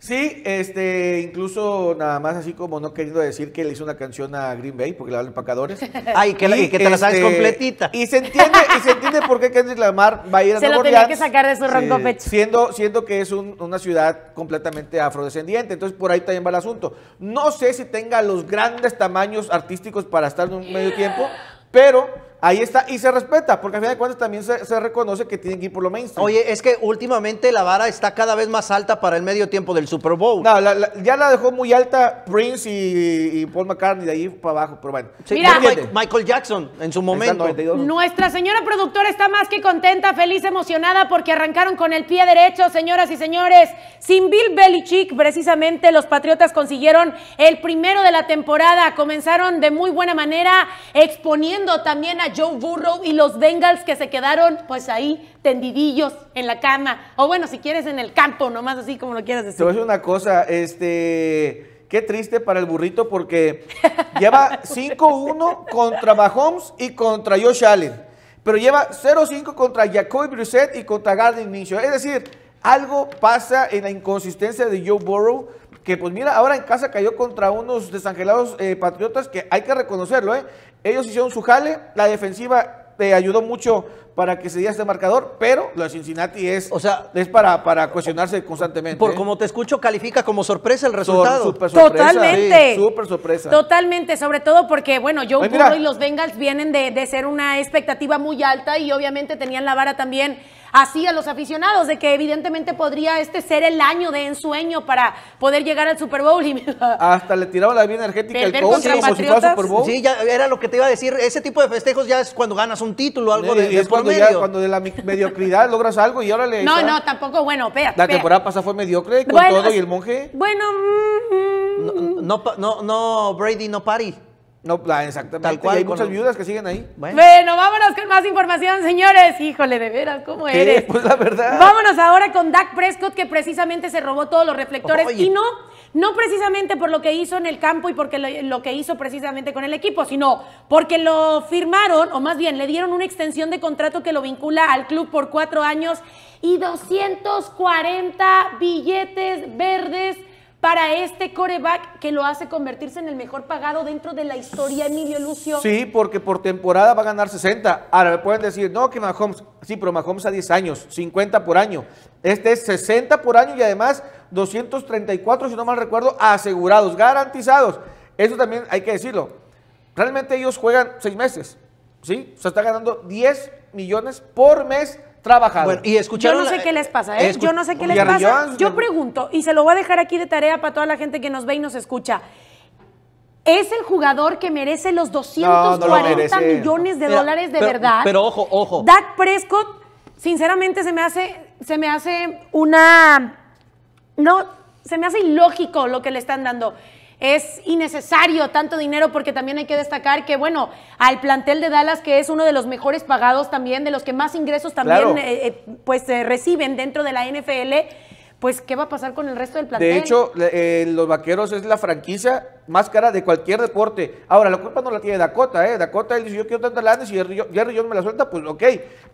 Sí, este, incluso nada más así como no queriendo decir que le hizo una canción a Green Bay porque le hablan empacadores. Ay, que, y, que te la sabes este, completita. Y se entiende, y se entiende por qué Kendrick Lamar va a ir a Nueva Se lo tenía que sacar de su rango pecho. Siendo, siendo que es una ciudad completamente afrodescendiente, entonces por ahí también va el asunto. No sé si tenga los grandes tamaños artísticos para estar en un medio tiempo, pero Ahí está, y se respeta, porque al final de cuentas también se, reconoce que tienen que ir por lo mainstream. Oye, es que últimamente la vara está cada vez más alta para el medio tiempo del Super Bowl. No, ya la dejó muy alta Prince y, Paul McCartney de ahí para abajo, pero bueno. Mira, Michael, Jackson en su momento. Nuestra señora productora está más que contenta, feliz, emocionada, porque arrancaron con el pie derecho, señoras y señores. Sin Bill Belichick, precisamente los Patriotas consiguieron el primero de la temporada. Comenzaron de muy buena manera, exponiendo también a Joe Burrow y los Bengals que se quedaron pues ahí tendidillos en la cama. O bueno, si quieres en el campo, nomás así como lo quieras decir. Te voy a decir una cosa, este... Qué triste para el burrito porque lleva 5-1 contra Mahomes y contra Josh Allen. Pero lleva 0-5 contra Jacoby Brissett y contra Garden Minshew. Es decir, algo pasa en la inconsistencia de Joe Burrow que pues mira, ahora en casa cayó contra unos desangelados eh, patriotas que hay que reconocerlo, ¿eh? Ellos hicieron su jale, la defensiva te eh, ayudó mucho para que se diera este marcador, pero la Cincinnati es, es para, para cuestionarse constantemente. Por ¿eh? como te escucho, califica como sorpresa el resultado. Totalmente. sorpresa. Totalmente, sobre todo porque, bueno, yo y los Bengals vienen de, de ser una expectativa muy alta y obviamente tenían la vara también así a los aficionados de que evidentemente podría este ser el año de ensueño para poder llegar al Super Bowl. Hasta le tiraba la vida energética al coach sí, como si Super Bowl. Sí, ya era lo que te iba a decir. Ese tipo de festejos ya es cuando ganas un título o algo de, es cuando, Ya, de la mediocridad logras algo y ahora le... No, no, tampoco, bueno, La temporada pasada fue mediocre con todo y el monje. Bueno, no, no, no, Brady, no Party. No, exactamente. Tal cual, hay muchas viudas que siguen ahí. Bueno. vámonos con más información, señores. Híjole, de veras, ¿cómo eres? Pues la verdad. Vámonos ahora con Dak Prescott, que precisamente se robó todos los reflectores. Y no, no precisamente por lo que hizo en el campo y porque lo, lo, que hizo precisamente con el equipo, sino porque lo firmaron, o más bien, le dieron una extensión de contrato que lo vincula al club por cuatro años y 240 billetes verdes para este coreback que lo hace convertirse en el mejor pagado dentro de la historia, Emilio Lucio. Sí, porque por temporada va a ganar 60. Ahora me pueden decir, no, que Mahomes, sí, pero Mahomes a 10 años, 50 por año. Este es 60 por año y además 234, si no mal recuerdo, asegurados, garantizados. Eso también hay que decirlo. Realmente ellos juegan 6 meses, ¿sí? O sea, está ganando 10 millones por mes y escucharon. ¿eh? Yo no sé qué les pasa, Yo no sé qué les pasa. Yo pregunto, y se lo voy a dejar aquí de tarea para toda la gente que nos ve y nos escucha. ¿Es el jugador que merece los 240 millones de dólares de verdad? Pero ojo, ojo. Dak Prescott, sinceramente, se me hace, se me hace una. No, se me hace ilógico lo que le están dando es innecesario tanto dinero porque también hay que destacar que, bueno, al plantel de Dallas, que es uno de los mejores pagados también, de los que más ingresos también eh, eh, pues reciben dentro de la NFL, pues ¿qué va a pasar con el resto del plantel? De hecho, eh, los Vaqueros es la franquicia más cara de cualquier deporte. Ahora, la culpa no la tiene Dakota, ¿eh? Dakota, él dice, yo quiero tantas y Jerry, Jerry Jones me la suelta, pues ok.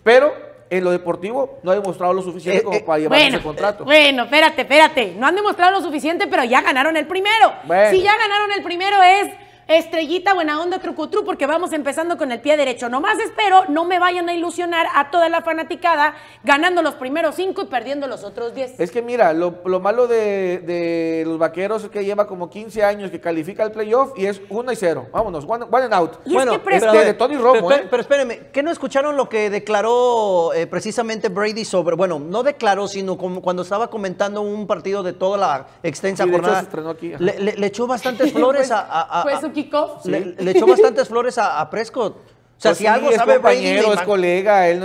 Pero en lo deportivo no ha demostrado lo suficiente eh, como para eh, llevar ese contrato. Bueno, espérate, espérate. No han demostrado lo suficiente, pero ya ganaron el primero. Si ya ganaron el primero es Estrellita buena onda trucutru porque vamos empezando con el pie derecho. Nomás espero no me vayan a ilusionar a toda la fanaticada ganando los primeros cinco y perdiendo los otros diez. Es que mira, lo, malo de, los vaqueros es que lleva como 15 años que califica el playoff y es uno y cero. Vámonos, one, and out. bueno, es este, de Tony Romo. Pero, ¿eh? pero, espérenme, ¿qué no escucharon lo que declaró eh, precisamente Brady sobre, bueno, no declaró, sino como cuando estaba comentando un partido de toda la extensa jornada. le, echó bastantes flores a, le, echó bastantes flores a, Prescott. O sea, pues si algo sabe compañero, es colega, él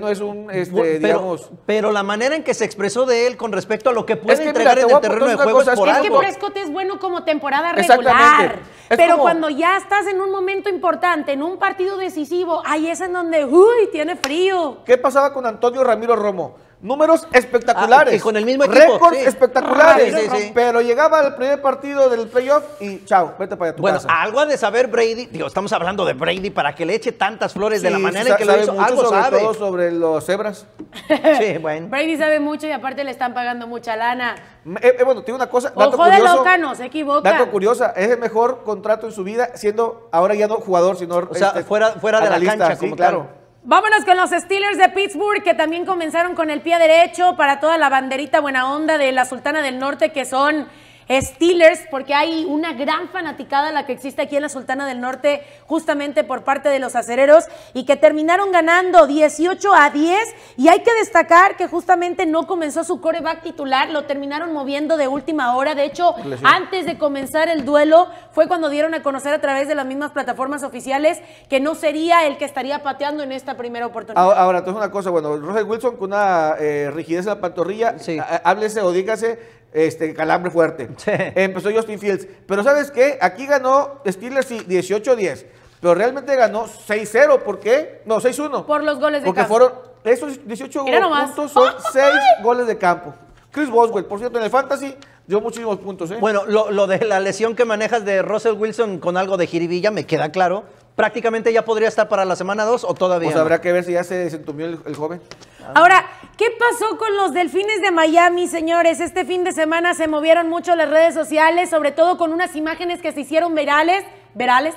no, es un, este, pero, digamos... Pero la manera en que se expresó de él con respecto a lo que puede entregar en el terreno de juego es por Es que Prescott es bueno como temporada regular, pero cuando ya estás en un momento importante, en un partido decisivo, ahí es en donde, uy, tiene frío. ¿Qué pasaba con Antonio Ramiro Romo? números espectaculares. Ah, y con el mismo equipo. Récords espectaculares. Ah, pero llegaba al primer partido del playoff y chao, vete para tu bueno, algo ha de saber Brady. Digo, estamos hablando de Brady para que le eche tantas flores de la manera en que lo hizo. Mucho algo sobre sabe. sobre los cebras. sí, bueno. Brady sabe mucho y aparte le están pagando mucha lana. Eh, eh, bueno, tiene una cosa. Dato Ojo curioso, de loca, no se equivoca. Dato curiosa, es el mejor contrato en su vida, siendo ahora ya no jugador, sino. O sea, este, fuera, fuera de la cancha, como claro. Vámonos con los Steelers de Pittsburgh que también comenzaron con el pie derecho para toda la banderita buena onda de la Sultana del Norte que son Steelers, porque hay una gran fanaticada la que existe aquí en la Sultana del Norte, justamente por parte de los acereros, y que terminaron ganando 18 a 10. Y hay que destacar que justamente no comenzó su coreback titular, lo terminaron moviendo de última hora. De hecho, antes de comenzar el duelo, fue cuando dieron a conocer a través de las mismas plataformas oficiales que no sería el que estaría pateando en esta primera oportunidad. Ahora, ahora entonces una cosa, bueno, Roger Wilson con una eh, rigidez en la pantorrilla, sí. háblese o dígase este, calambre fuerte. Empezó eh, pues, Justin Fields. Pero ¿sabes qué? Aquí ganó Steelers 18-10. Pero realmente ganó 6-0. ¿Por qué? No, 6-1. Por los goles de campo. Porque fueron. Esos 18 puntos son 6 goles de campo. Chris Boswell, por cierto, en el Fantasy dio muchísimos puntos. ¿eh? Bueno, lo, de la lesión que manejas de Russell Wilson con algo de jiribilla me queda claro. Prácticamente ya podría estar para la semana 2 o todavía. Pues habrá que ver si ya se desentumió el joven. Ah. Ahora, ¿qué pasó con los delfines de Miami, señores? Este fin de semana se movieron mucho las redes sociales, sobre todo con unas imágenes que se hicieron virales, ¿Verales?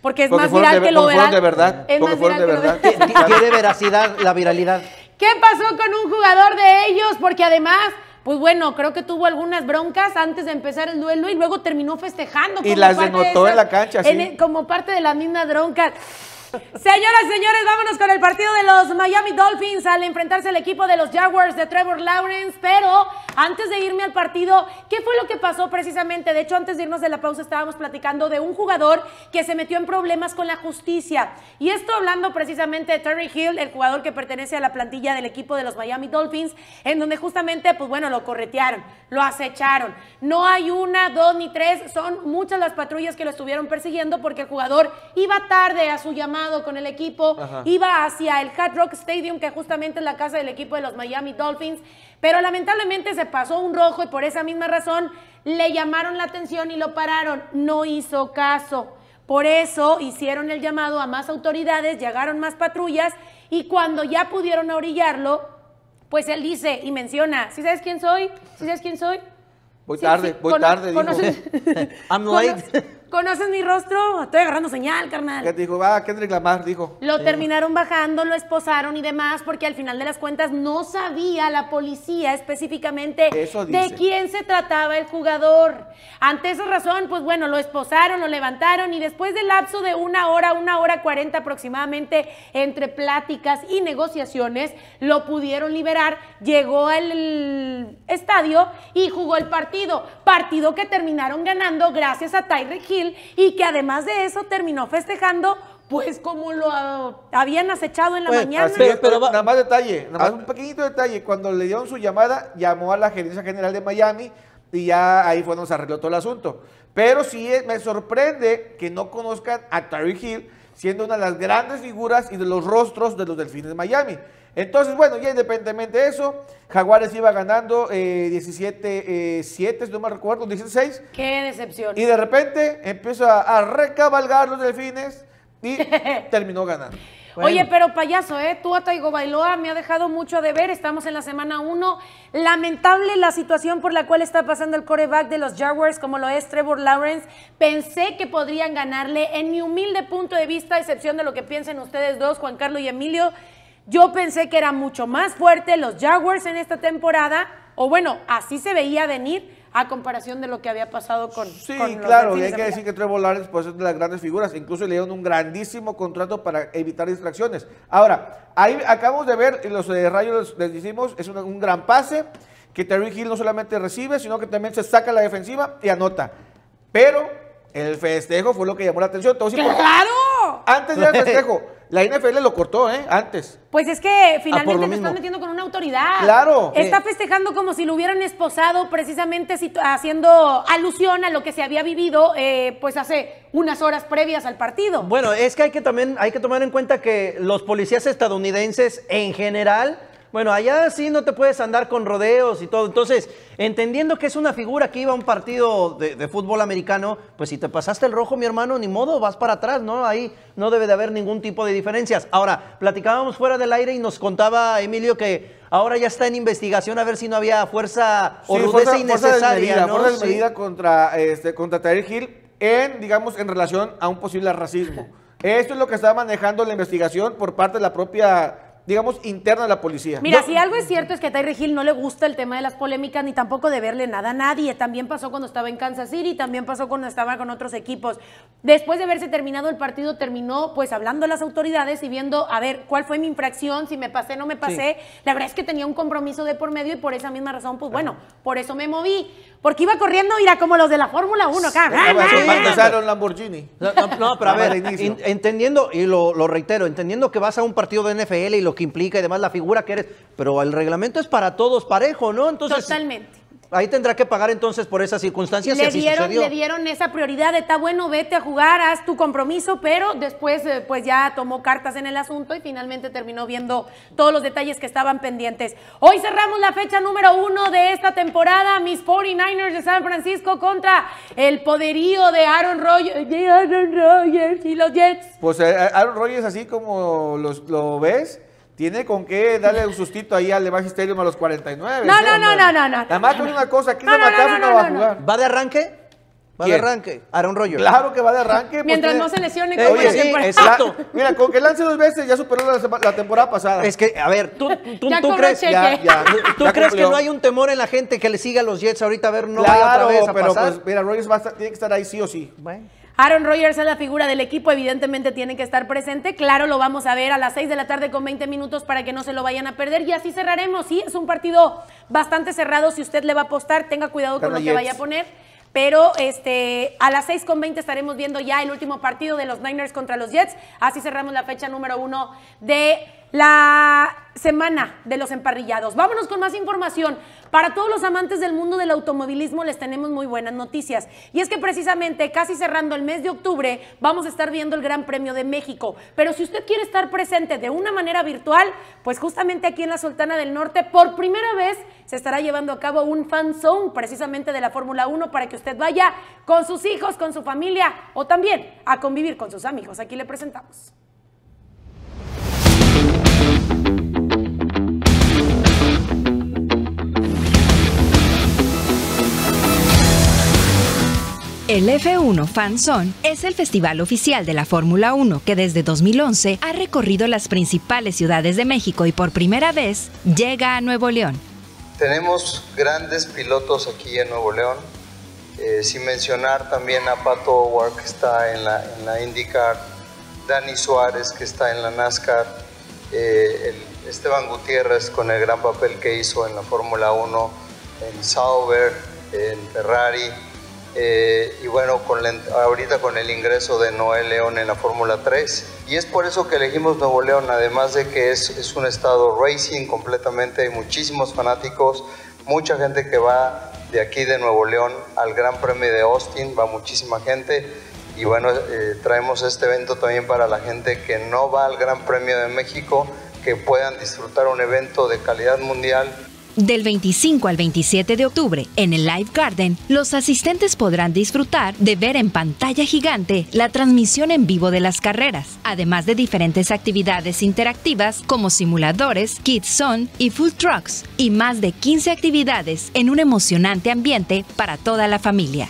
porque es más viral que lo verán. de verdad. Es más viral que Lo ¿Qué, de veracidad la viralidad? ¿Qué pasó con un jugador de ellos? Porque además pues bueno, creo que tuvo algunas broncas antes de empezar el duelo y luego terminó festejando. Y las denotó en la cancha, sí. como parte de las mismas broncas. Señoras, señores, vámonos con el partido de los Miami Dolphins al enfrentarse al equipo de los Jaguars de Trevor Lawrence. Pero antes de irme al partido, ¿qué fue lo que pasó precisamente? De hecho, antes de irnos de la pausa estábamos platicando de un jugador que se metió en problemas con la justicia. Y esto hablando precisamente de Terry Hill, el jugador que pertenece a la plantilla del equipo de los Miami Dolphins, en donde justamente, pues bueno, lo corretearon, lo acecharon. No hay una, dos ni tres, son muchas las patrullas que lo estuvieron persiguiendo porque el jugador iba tarde a su llamada con el equipo, iba hacia el Hard Rock Stadium, que justamente es la casa del equipo de los Miami Dolphins, pero lamentablemente se pasó un rojo y por esa misma razón le llamaron la atención y lo pararon. No hizo caso. Por eso hicieron el llamado a más autoridades, llegaron más patrullas y cuando ya pudieron orillarlo, pues él dice y menciona, ¿Sí sabes quién soy? ¿Sí sabes quién soy? Voy tarde, voy tarde. I'm late. ¿Conoces mi rostro? Estoy agarrando señal, carnal. ¿Qué te dijo? Ah, Kendrick Lamar, dijo. Lo terminaron bajando, lo esposaron y demás, porque al final de las cuentas no sabía la policía específicamente de quién se trataba el jugador. Ante esa razón, pues bueno, lo esposaron, lo levantaron y después del lapso de una hora, una hora cuarenta aproximadamente, entre pláticas y negociaciones, lo pudieron liberar, llegó al estadio y jugó el partido. Partido que terminaron ganando gracias a Tyreek Hill y que además de eso terminó festejando pues como lo habían acechado en la pues, mañana. pero, nada más detalle, nada más ah. un pequeñito detalle. Cuando le dieron su llamada, llamó a la gerencia general de Miami y ya ahí fue donde se arregló todo el asunto. Pero sí eh, me sorprende que no conozcan a Terry Hill, siendo una de las grandes figuras y de los rostros de los delfines de Miami. Entonces, bueno, ya independientemente de eso, Jaguares iba ganando 17-7, eh, eh, si no me recuerdo, 16. Qué decepción. Y de repente empieza a recabalgar los delfines y terminó ganando. Oye, pero payaso, ¿eh? Tú, Ataigo Bailoa, me ha dejado mucho de ver. Estamos en la semana 1. Lamentable la situación por la cual está pasando el coreback de los Jaguars, como lo es Trevor Lawrence. Pensé que podrían ganarle. En mi humilde punto de vista, a excepción de lo que piensen ustedes dos, Juan Carlos y Emilio, yo pensé que era mucho más fuerte los Jaguars en esta temporada, o bueno, así se veía venir a comparación de lo que había pasado con. Sí, claro, y hay que decir que Trevor Lawrence puede una de las grandes figuras. Incluso le dieron un grandísimo contrato para evitar distracciones. Ahora, ahí acabamos de ver, los eh, rayos les, decimos, es un, gran pase que Terry Hill no solamente recibe, sino que también se saca la defensiva y anota. Pero el festejo fue lo que llamó la atención. ¡Claro! Antes del festejo. La NFL lo cortó, ¿eh? Antes. Pues es que ah, finalmente ah, está metiendo con una autoridad. Claro. Está festejando como si lo hubieran esposado, precisamente haciendo alusión a lo que se había vivido, eh, pues hace unas horas previas al partido. Bueno, es que hay que también hay que tomar en cuenta que los policías estadounidenses en general bueno, allá sí no te puedes andar con rodeos y todo. Entonces, entendiendo que es una figura que iba a un partido de, fútbol americano, pues si te pasaste el rojo, mi hermano, ni modo, vas para atrás, ¿no? Ahí no debe de haber ningún tipo de diferencias. Ahora, platicábamos fuera del aire y nos contaba Emilio que ahora ya está en investigación a ver si no había fuerza o rudeza innecesaria. Fuerza ¿no? contra, este, contra Hill en, digamos, en relación a un posible racismo. Esto es lo que está manejando la investigación por parte de la propia digamos, interna la policía. Mira, si algo es cierto es que a Tyre Hill no le gusta el tema de las polémicas ni tampoco de verle nada a nadie. También pasó cuando estaba en Kansas City, también pasó cuando estaba con otros equipos. Después de haberse terminado el partido, terminó pues hablando a las autoridades y viendo, a ver, cuál fue mi infracción, si me pasé, no me pasé. La verdad es que tenía un compromiso de por medio y por esa misma razón, pues bueno, por eso me moví. Porque iba corriendo, mira, como los de la Fórmula 1 acá. Pasaron Lamborghini. No, pero a ver, entendiendo, y lo, reitero, entendiendo que vas a un partido de NFL y lo que implica y demás, la figura que eres. Pero el reglamento es para todos parejo, ¿no? Entonces, Totalmente. Ahí tendrá que pagar entonces por esas circunstancias. Le, dieron, le dieron esa prioridad de está bueno, vete a jugar, haz tu compromiso, pero después eh, pues ya tomó cartas en el asunto y finalmente terminó viendo todos los detalles que estaban pendientes. Hoy cerramos la fecha número uno de esta temporada, mis 49ers de San Francisco contra el poderío de Aaron Rodgers, y los Jets. Pues eh, eh, Aaron Rodgers así como los, lo ves tiene con qué darle un sustito ahí al de Magisterium a los 49. No, no, no, no, no, no. Nada más una cosa, aquí no, y no, va a jugar. ¿Va de arranque? Va de arranque. Hará un rollo. Claro que va de arranque. Pues, Mientras no se lesione. Eh, oye, sí, exacto. mira, con que lance dos veces ya superó la, temporada pasada. Es que, a ver, tú, tú, crees, ¿tú crees que no hay un temor en la gente que le siga a los Jets ahorita a ver no vaya otra vez a pero pues mira, Rogers tiene que estar ahí sí o sí. Bueno. Aaron Rodgers es la figura del equipo, evidentemente tiene que estar presente. Claro, lo vamos a ver a las 6 de la tarde con 20 minutos para que no se lo vayan a perder. Y así cerraremos. Sí, es un partido bastante cerrado. Si usted le va a apostar, tenga cuidado con lo que vaya a poner. Pero este, a las 6 con 20 estaremos viendo ya el último partido de los Niners contra los Jets. Así cerramos la fecha número uno de la semana de los emparrillados. Vámonos con más información. Para todos los amantes del mundo del automovilismo les tenemos muy buenas noticias. Y es que precisamente casi cerrando el mes de octubre vamos a estar viendo el Gran Premio de México. Pero si usted quiere estar presente de una manera virtual, pues justamente aquí en la Sultana del Norte por primera vez se estará llevando a cabo un fan zone precisamente de la Fórmula 1 para que usted vaya con sus hijos, con su familia o también a convivir con sus amigos. Aquí le presentamos. El F1 Fan Zone es el festival oficial de la Fórmula 1 que desde 2011 ha recorrido las principales ciudades de México y por primera vez llega a Nuevo León. Tenemos grandes pilotos aquí en Nuevo León, eh, sin mencionar también a Pato O'Ward que está en la, IndyCar, Dani Suárez que está en la NASCAR, eh, Esteban Gutiérrez con el gran papel que hizo en la Fórmula 1, en Sauber, en Ferrari eh, y bueno, con ahorita con el ingreso de Noé León en la Fórmula 3. Y es por eso que elegimos Nuevo León, además de que es, un estado racing completamente, hay muchísimos fanáticos, mucha gente que va de aquí de Nuevo León al Gran Premio de Austin, va muchísima gente. Y bueno, eh, traemos este evento también para la gente que no va al Gran Premio de México, que puedan disfrutar un evento de calidad mundial del 25 al 27 de octubre, en el Live Garden, los asistentes podrán disfrutar de ver en pantalla gigante la transmisión en vivo de las carreras, además de diferentes actividades interactivas como simuladores, Kids Zone y Food Trucks, y más de 15 actividades en un emocionante ambiente para toda la familia.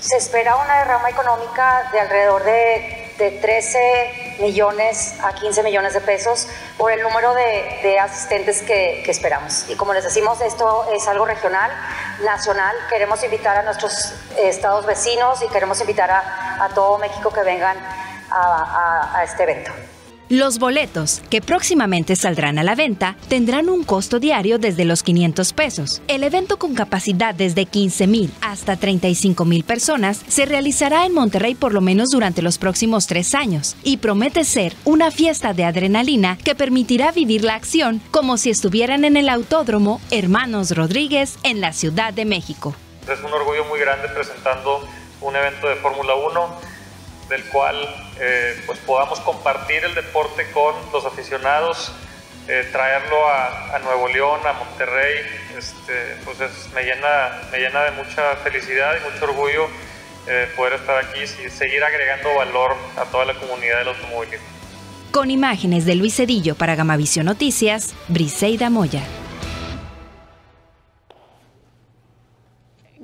Se espera una derrama económica de alrededor de de 13 millones a 15 millones de pesos por el número de, asistentes que, esperamos. Y como les decimos, esto es algo regional, nacional. Queremos invitar a nuestros estados vecinos y queremos invitar a, todo México que vengan a este evento. Los boletos, que próximamente saldrán a la venta, tendrán un costo diario desde los 500 pesos. El evento con capacidad desde 15.000 hasta 35.000 personas se realizará en Monterrey por lo menos durante los próximos tres años y promete ser una fiesta de adrenalina que permitirá vivir la acción como si estuvieran en el Autódromo Hermanos Rodríguez en la Ciudad de México. Es un orgullo muy grande presentando un evento de Fórmula 1 del cual eh, pues podamos compartir el deporte con los aficionados, eh, traerlo a, Nuevo León, a Monterrey, este, pues me, llena, me llena de mucha felicidad y mucho orgullo eh, poder estar aquí y seguir agregando valor a toda la comunidad del automóvil. Con imágenes de Luis Cedillo para Gamavisión Noticias, Briseida Moya.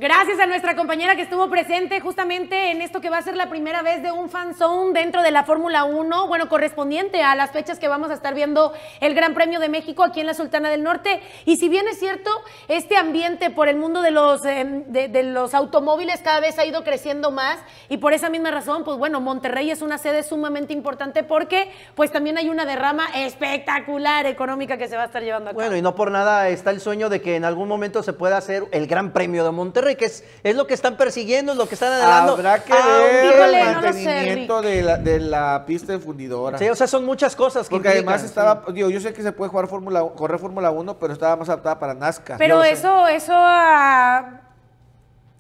Gracias a nuestra compañera que estuvo presente justamente en esto que va a ser la primera vez de un fanzone dentro de la Fórmula 1, bueno, correspondiente a las fechas que vamos a estar viendo el Gran Premio de México aquí en la Sultana del Norte. Y si bien es cierto, este ambiente por el mundo de los, eh, de, los automóviles cada vez ha ido creciendo más y por esa misma razón, pues bueno, Monterrey es una sede sumamente importante porque pues también hay una derrama espectacular económica que se va a estar llevando a cabo. Bueno, y no por nada está el sueño de que en algún momento se pueda hacer el Gran Premio de Monterrey y que es, lo que están persiguiendo, es lo que están adelantando. Habrá que ah, el mantenimiento de, la, pista de fundidora. o sea, son muchas cosas que Porque además estaba, yo sé que se puede jugar Fórmula correr Fórmula 1, pero estaba más adaptada para Nazca. Pero eso, eso ah,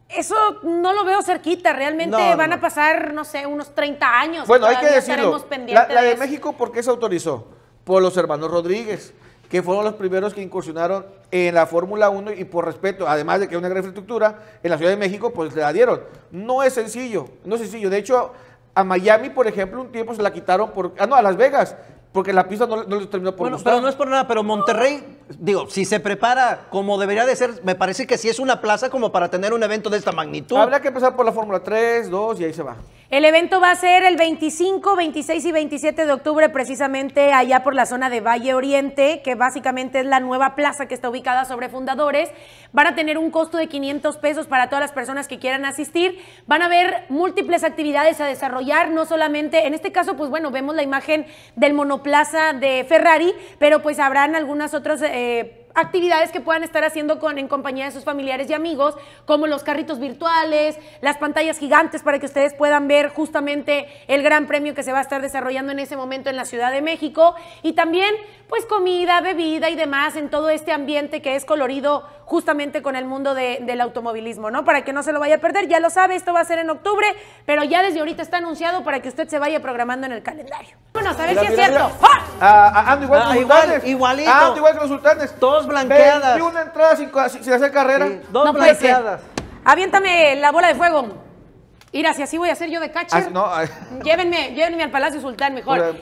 Eso no lo veo cerquita, realmente van a pasar, no sé, unos 30 años. Bueno, hay que decirlo. La, de México, ¿por qué se autorizó? Por los hermanos Rodríguez que fueron los primeros que incursionaron en la Fórmula 1 y por respeto, además de que es una gran infraestructura, en la Ciudad de México, pues se la dieron. No es sencillo, no es sencillo. De hecho, a Miami, por ejemplo, un tiempo se la quitaron por... Ah, no, a Las Vegas, porque la pista no, les terminó por bueno, Pero no es por nada, pero Monterrey digo, si se prepara como debería de ser, me parece que sí es una plaza como para tener un evento de esta magnitud. Habrá que empezar por la Fórmula 3, 2 y ahí se va. El evento va a ser el 25, 26 y 27 de octubre, precisamente allá por la zona de Valle Oriente, que básicamente es la nueva plaza que está ubicada sobre fundadores. Van a tener un costo de 500 pesos para todas las personas que quieran asistir. Van a haber múltiples actividades a desarrollar, no solamente, en este caso, pues bueno, vemos la imagen del monoplaza de Ferrari, pero pues habrán algunas otras... Eh, eh, actividades que puedan estar haciendo con, en compañía de sus familiares y amigos, como los carritos virtuales, las pantallas gigantes para que ustedes puedan ver justamente el gran premio que se va a estar desarrollando en ese momento en la Ciudad de México y también pues comida, bebida y demás en todo este ambiente que es colorido justamente con el mundo del automovilismo, ¿no? Para que no se lo vaya a perder, ya lo sabe, esto va a ser en octubre, pero ya desde ahorita está anunciado para que usted se vaya programando en el calendario. Bueno, a ver si es cierto. ¡Ah! Ah, ¡Ah! ando igual ah, sultanes. Igualito. igual que Todo Dos blanqueadas. ¿Y una entrada sin hacer carrera. Dos blanqueadas. Aviéntame la bola de fuego. Mira, si así voy a hacer yo de catcher, Llévenme, llévenme al Palacio Sultán mejor.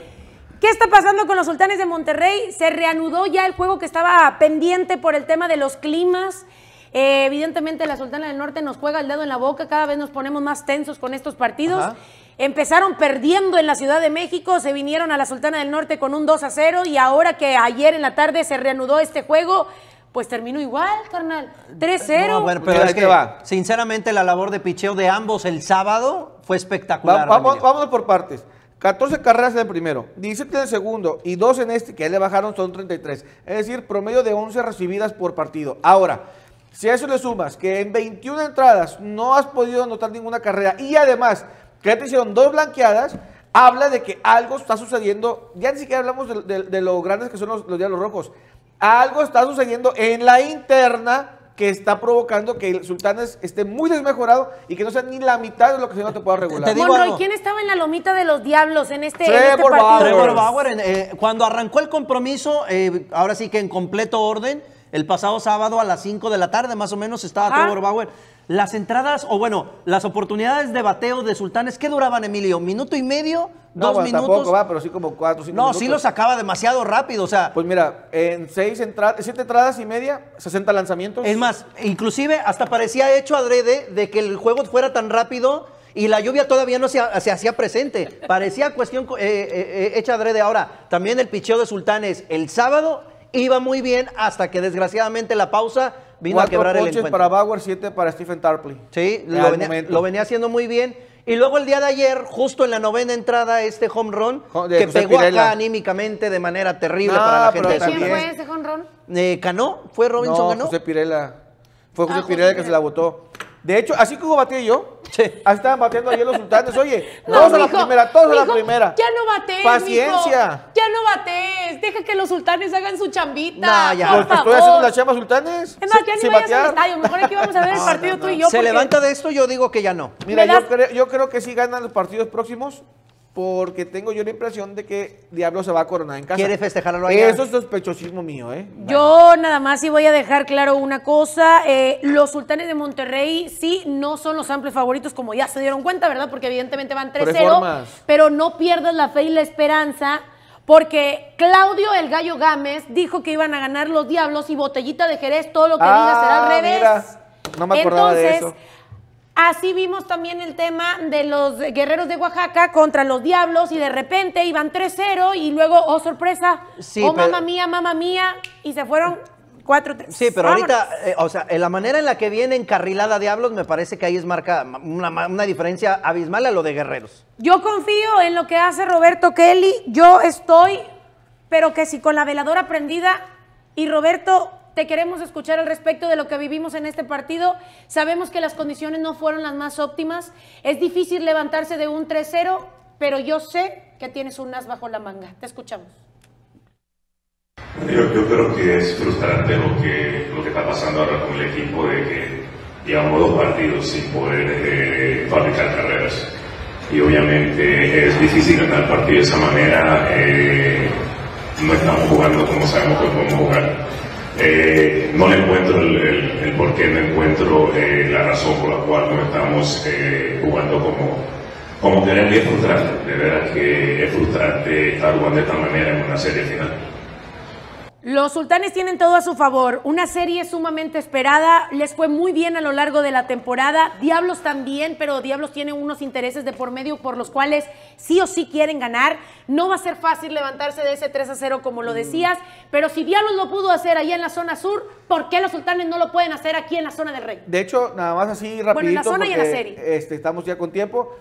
¿Qué está pasando con los Sultanes de Monterrey? Se reanudó ya el juego que estaba pendiente por el tema de los climas. Eh, evidentemente la Sultana del Norte nos juega el dedo en la boca, cada vez nos ponemos más tensos con estos partidos. Empezaron perdiendo en la Ciudad de México, se vinieron a la Sultana del Norte con un 2 a 0 y ahora que ayer en la tarde se reanudó este juego, pues terminó igual, carnal. 3-0. bueno, pero es que, va. sinceramente la labor de picheo de ambos el sábado fue espectacular. vamos, vamos, por partes. 14 carreras en el primero, 17 en el segundo y 2 en este, que le bajaron son 33. Es decir, promedio de 11 recibidas por partido. Ahora, si a eso le sumas que en 21 entradas no has podido anotar ninguna carrera y además que te hicieron dos blanqueadas, habla de que algo está sucediendo. Ya ni siquiera hablamos de, de, grandes que son los, los diablos rojos. Algo está sucediendo en la interna que está provocando que el sultanes esté muy desmejorado y que no sea ni la mitad de lo que se no te pueda regular. Te ¿quién estaba en la lomita de los diablos en este, este partido? Bauer. Trevor Bauer, eh, cuando arrancó el compromiso, eh, ahora sí que en completo orden, el pasado sábado a las 5 de la tarde más o menos estaba Trevor Bauer las entradas, o bueno, las oportunidades de bateo de Sultanes, ¿qué duraban, Emilio? ¿Minuto y medio? ¿Dos minutos? Tampoco va, pero sí como cuatro, cinco no, minutos. No, sí lo sacaba demasiado rápido, o sea. Pues mira, en seis entradas, siete entradas y media, 60 lanzamientos. Es más, inclusive hasta parecía hecho adrede de que el juego fuera tan rápido y la lluvia todavía no se, hacía presente. Parecía cuestión eh, eh, eh, hecha adrede. Ahora, también el picheo de Sultanes el sábado iba muy bien hasta que desgraciadamente la pausa vino a quebrar el encuentro. para Bauer, 7 para Stephen Tarpley. Sí, lo venía, haciendo muy bien. Y luego el día de ayer, justo en la novena entrada, este home run que pegó acá anímicamente de manera terrible para la gente. Pero ¿Quién fue ese home run? ¿Canó? Eh, ¿Fue Robinson no, fue José Pirela. Fue ah, José Pirela que se la votó. De hecho, así como batí yo, así estaban batiendo ayer los sultanes. Oye, todos a la primera, todos a la primera. Ya no batees, Paciencia. ya no batees. Deja que los sultanes hagan su chambita. No, ya. estoy haciendo la chamba sultanes. Es más, ya ni vayas al estadio. Mejor aquí vamos a ver el partido tú y yo. Se levanta de esto, yo digo que ya no. Mira, yo, creo, yo creo que sí ganan los partidos próximos porque tengo yo la impresión de que Diablo se va a coronar en casa. ¿Quiere festejarlo allá? Eso es sospechosismo mío, ¿eh? Yo nada más sí voy a dejar claro una cosa. Eh, los sultanes de Monterrey sí no son los amplios favoritos, como ya se dieron cuenta, ¿verdad? Porque evidentemente van 3-0. Pero no pierdas la fe y la esperanza. Porque Claudio el Gallo Gámez dijo que iban a ganar los Diablos y Botellita de Jerez, todo lo que ah, diga será al revés. no me acordaba de eso Así vimos también el tema de los guerreros de Oaxaca contra los diablos y de repente iban 3-0 y luego, oh sorpresa, oh mamá mía, mamá mía, y se fueron 4-3. Sí, pero ahorita, eh, o sea, en la manera en la que viene encarrilada Diablos, me parece que ahí es marca una, una diferencia abismal a lo de guerreros. Yo confío en lo que hace Roberto Kelly, yo estoy, pero que si con la veladora prendida y Roberto te queremos escuchar al respecto de lo que vivimos en este partido. Sabemos que las condiciones no fueron las más óptimas. Es difícil levantarse de un 3-0, pero yo sé que tienes un as bajo la manga. Te escuchamos. Yo, creo que es frustrante lo que, está pasando ahora con el equipo de que llevamos dos partidos sin poder eh, fabricar carreras. Y obviamente es difícil ganar el partido de esa manera. Eh, no estamos jugando como sabemos que podemos jugar. Eh, no le encuentro el, por qué, no encuentro eh, la razón por la cual no estamos eh, jugando como, como y es frustrante, de verdad que es frustrante estar jugando de esta manera en una serie final. Los sultanes tienen todo a su favor. Una serie sumamente esperada. Les fue muy bien a lo largo de la temporada. Diablos también, pero Diablos tiene unos intereses de por medio por los cuales sí o sí quieren ganar. No va a ser fácil levantarse de ese 3 a 0, como lo mm. decías. Pero si Diablos lo pudo hacer ahí en la zona sur, ¿por qué los sultanes no lo pueden hacer aquí en la zona del Rey? De hecho, nada más así rapidito. Bueno, en la zona y en la serie. Este, estamos ya con tiempo.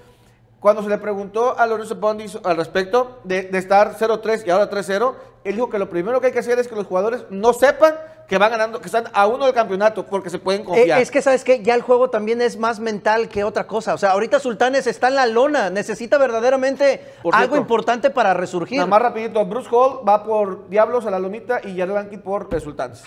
Cuando se le preguntó a Lorenzo Bondi al respecto de, estar 0-3 y ahora 3-0, él dijo que lo primero que hay que hacer es que los jugadores no sepan que van ganando, que están a uno del campeonato, porque se pueden eh, confiar. es que, ¿sabes que Ya el juego también es más mental que otra cosa. O sea, ahorita Sultanes está en la lona, necesita verdaderamente algo importante para resurgir. más rapidito, Bruce Hall va por Diablos a la lonita y Jared por Sultanes.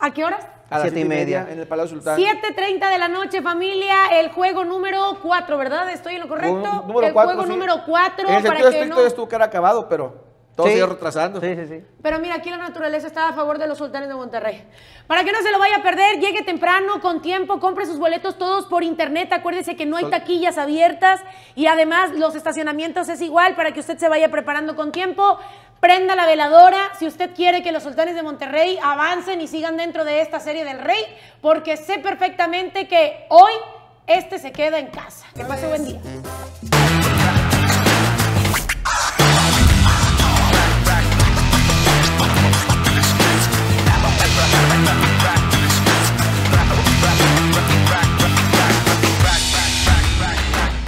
¿A qué horas? A las siete, y media. En el Palacio Sultán. 7.30 de la noche, familia. El juego número 4, ¿verdad? ¿Estoy en lo correcto? Número el cuatro, juego número 4. En el sentido estricto no... estuvo era acabado, pero todo retrasando. Sí, sí, sí. Pero mira, aquí la naturaleza está a favor de los sultanes de Monterrey. Para que no se lo vaya a perder, llegue temprano, con tiempo, compre sus boletos todos por internet. Acuérdese que no hay taquillas abiertas y además los estacionamientos es igual para que usted se vaya preparando con tiempo prenda la veladora si usted quiere que los sultanes de Monterrey avancen y sigan dentro de esta serie del rey, porque sé perfectamente que hoy este se queda en casa. Que pase buen día.